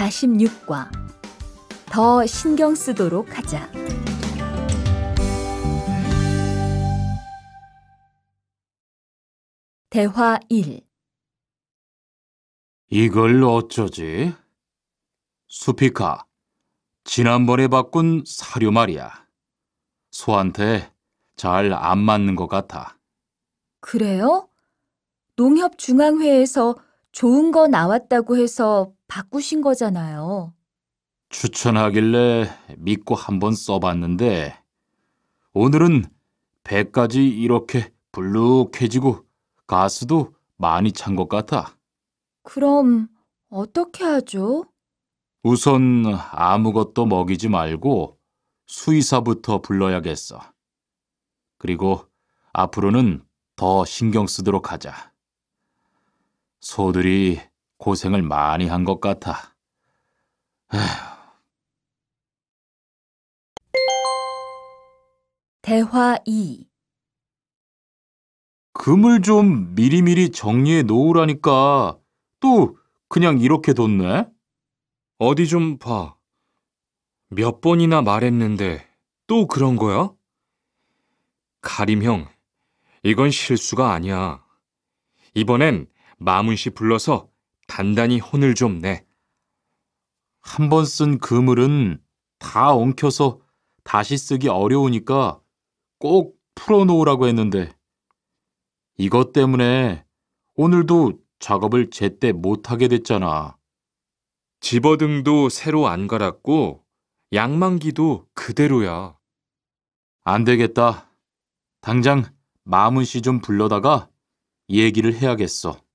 46과 더 신경 쓰도록 하자. 대화 1 이걸 어쩌지? 수피카, 지난번에 바꾼 사료 말이야. 소한테 잘 안 맞는 것 같아. 그래요? 농협중앙회에서 좋은 거 나왔다고 해서 바꾸신 거잖아요. 추천하길래 믿고 한 번 써봤는데 오늘은 배까지 이렇게 블룩해지고 가스도 많이 찬 것 같아. 그럼 어떻게 하죠? 우선 아무것도 먹이지 말고 수의사부터 불러야겠어. 그리고 앞으로는 더 신경 쓰도록 하자. 소들이 고생을 많이 한 것 같아. 에휴. 대화 2 금을 좀 미리미리 정리해 놓으라니까 또 그냥 이렇게 뒀네? 어디 좀 봐. 몇 번이나 말했는데 또 그런 거야? 가림 형, 이건 실수가 아니야. 이번엔 마문 씨 불러서 단단히 혼을 좀 내. 한 번 쓴 그물은 다 엉켜서 다시 쓰기 어려우니까 꼭 풀어놓으라고 했는데 이것 때문에 오늘도 작업을 제때 못하게 됐잖아. 집어등도 새로 안 갈았고 양만기도 그대로야. 안 되겠다. 당장 마문 씨 좀 불러다가 얘기를 해야겠어.